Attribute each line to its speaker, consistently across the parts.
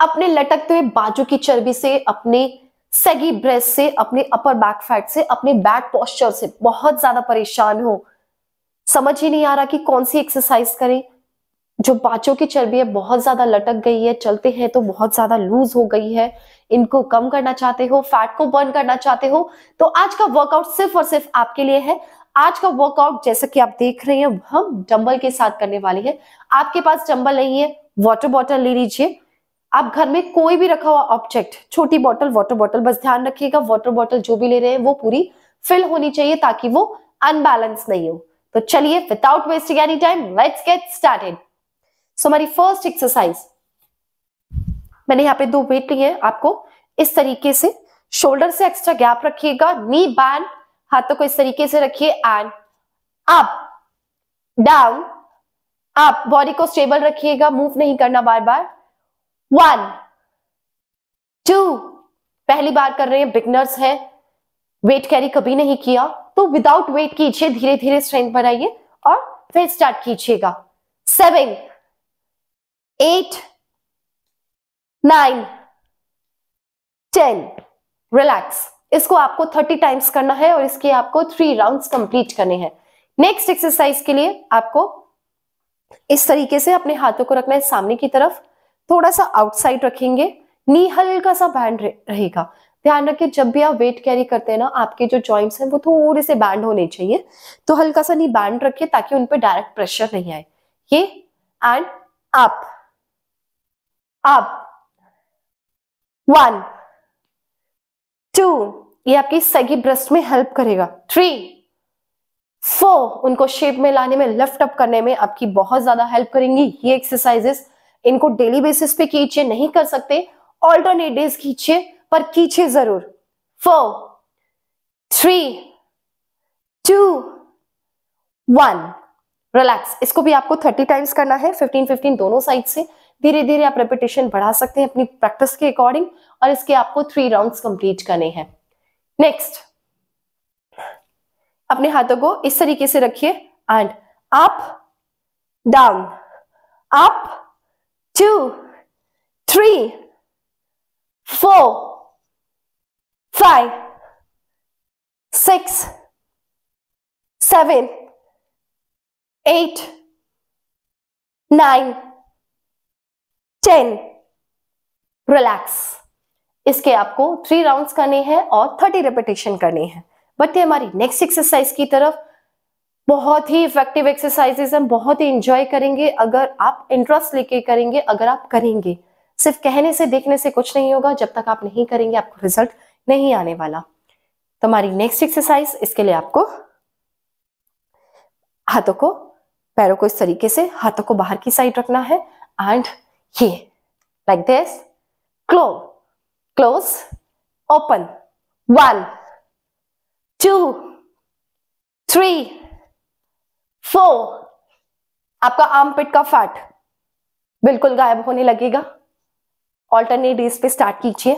Speaker 1: अपने लटकते हुए बाजू की चर्बी से अपने सेगी ब्रेस्ट से अपने अपर बैक फैट से अपने बैक पॉस्चर से बहुत ज्यादा परेशान हो समझ ही नहीं आ रहा कि कौन सी एक्सरसाइज करें जो बाचों की चर्बी है बहुत ज्यादा लटक गई है चलते हैं तो बहुत ज्यादा लूज हो गई है इनको कम करना चाहते हो फैट को बर्न करना चाहते हो तो आज का वर्कआउट सिर्फ और सिर्फ आपके लिए है आज का वर्कआउट जैसा कि आप देख रहे हैं हम डंबल के साथ करने वाले हैं आपके पास डंबल नहीं है वाटर बॉटल ले लीजिए आप घर में कोई भी रखा हुआ ऑब्जेक्ट छोटी बॉटल वाटर बॉटल बस ध्यान रखिएगा वाटर बॉटल जो भी ले रहे हैं वो पूरी फिल होनी चाहिए ताकि वो अनबैलेंस नहीं हो तो चलिए without wasting any time let's get started so हमारी फर्स्ट एक्सरसाइज मैंने यहाँ पे दो वेट ली है आपको इस तरीके से शोल्डर से एक्स्ट्रा गैप रखिएगा नी बैंड हाथों को इस तरीके से रखिए and up down up body को स्टेबल रखिएगा मूव नहीं करना बार बार वन टू पहली बार कर रहे हैं बिगनर्स है वेट कैरी कभी नहीं किया तो विदाउट वेट कीजिए धीरे धीरे स्ट्रेंथ बनाइए और
Speaker 2: फिर स्टार्ट कीजिएगा seven eight nine ten relax इसको आपको
Speaker 1: थर्टी टाइम्स करना है और इसके आपको थ्री राउंड्स कंप्लीट करने हैं नेक्स्ट एक्सरसाइज के लिए आपको इस तरीके से अपने हाथों को रखना है सामने की तरफ थोड़ा सा आउटसाइड रखेंगे नी हल्का सा बैंड रहेगा ध्यान रखिए जब भी आप वेट कैरी करते हैं ना आपके जो जॉइंट्स हैं वो थोड़े से बैंड होने चाहिए तो हल्का सा नी बैंड रखिए ताकि उन पर डायरेक्ट प्रेशर नहीं आए ये and up up one two ये आपकी सगी ब्रेस्ट में हेल्प करेगा थ्री फोर उनको शेप में लाने में लिफ्ट अप करने में आपकी बहुत ज्यादा हेल्प करेंगी ये एक्सरसाइजेस इनको डेली बेसिस पे खींचे नहीं कर सकते ऑल्टरनेट डेज कीजिए पर खींचे जरूर four three two one relax इसको भी आपको थर्टी टाइम्स करना है फिफ्टीन फिफ्टीन दोनों साइड से धीरे धीरे आप रेपिटेशन बढ़ा सकते हैं अपनी प्रैक्टिस के अकॉर्डिंग और इसके आपको थ्री राउंड्स कंप्लीट करने हैं नेक्स्ट अपने हाथों को इस तरीके से रखिए and up down up two,
Speaker 2: three, four, five, six, seven, eight, nine, ten
Speaker 1: relax इसके आपको थ्री राउंड्स करने हैं और थर्टी रिपीटेशन करने हैं ये हमारी नेक्स्ट एक्सरसाइज की तरफ बहुत ही इफेक्टिव एक्सरसाइजेस हम बहुत ही इंजॉय करेंगे अगर आप इंटरेस्ट लेके करेंगे अगर आप करेंगे सिर्फ कहने से देखने से कुछ नहीं होगा जब तक आप नहीं करेंगे आपको रिजल्ट नहीं आने वाला तो हमारी नेक्स्ट एक्सरसाइज इसके लिए आपको हाथों को पैरों को इस तरीके से हाथों को बाहर की साइड रखना है एंड ये like this clo close open one two three four आपका आम पिट का फैट बिल्कुल गायब होने लगेगा ऑल्टरनेट डेज पे स्टार्ट कीजिए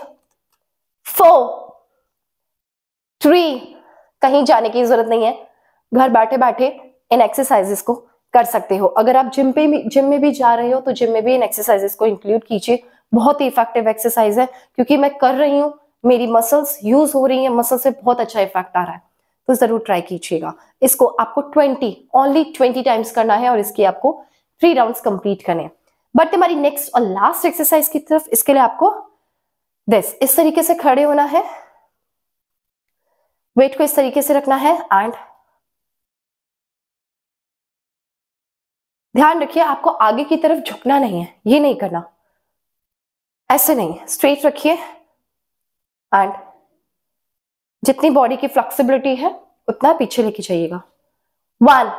Speaker 1: फोर थ्री कहीं जाने की जरूरत नहीं है घर बैठे बैठे इन एक्सरसाइजेस को कर सकते हो अगर आप जिम पे भी जिम में भी जा रहे हो तो जिम में भी इन एक्सरसाइजेस को इंक्लूड कीजिए बहुत ही इफेक्टिव एक्सरसाइज है क्योंकि मैं कर रही हूं मेरी मसल्स यूज हो रही है मसल से बहुत अच्छा इफेक्ट आ रहा है तो ज़रूर ट्राई कीजिएगा इसको आपको ट्वेंटी ओनली ट्वेंटी टाइम्स करना है और इसकी आपको थ्री राउंड्स कंप्लीट करने हैं बट हमारी नेक्स्ट और लास्ट एक्सरसाइज की तरफ इसके लिए आपको दिस इस तरीके से खड़े होना है
Speaker 2: वेट को इस तरीके से रखना है एंड ध्यान रखिए आपको आगे की तरफ झुकना नहीं है ये नहीं करना
Speaker 1: ऐसे नहीं स्ट्रेट रखिए एंड जितनी बॉडी की फ्लेक्सिबिलिटी है उतना पीछे लेके जाइएगा one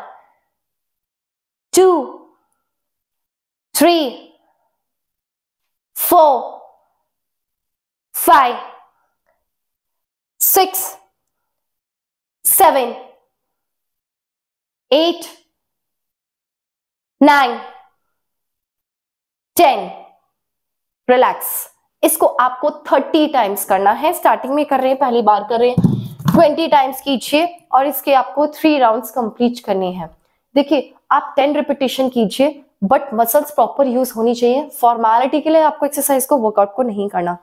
Speaker 2: two three four five six seven eight nine ten
Speaker 1: relax इसको आपको थर्टी टाइम्स करना है स्टार्टिंग में कर रहे हैं पहली बार कर रहे हैं ट्वेंटी टाइम्स कीजिए और इसके आपको थ्री राउंड कंप्लीट करने हैं देखिए आप टेन रिपीटेशन कीजिए बट मसल्स प्रॉपर यूज होनी चाहिए फॉर्मैलिटी के लिए आपको एक्सरसाइज को वर्कआउट को नहीं करना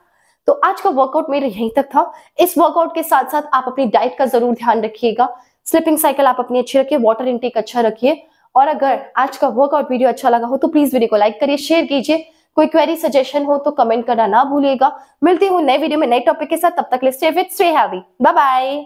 Speaker 1: तो आज का वर्कआउट मेरे यहीं तक था इस वर्कआउट के साथ साथ आप अपनी डाइट का जरूर ध्यान रखिएगा स्लिपिंग साइकिल आप अपनी अच्छी रखिए वाटर इंटेक अच्छा रखिए और अगर आज का वर्कआउट वीडियो अच्छा लगा हो तो प्लीज वीडियो को लाइक करिए शेयर कीजिए कोई क्वेरी सजेशन हो तो
Speaker 2: कमेंट करना ना भूलिएगा मिलती हूँ नए वीडियो में नए टॉपिक के साथ तब तक लिस्ट स्टे हैवी बाय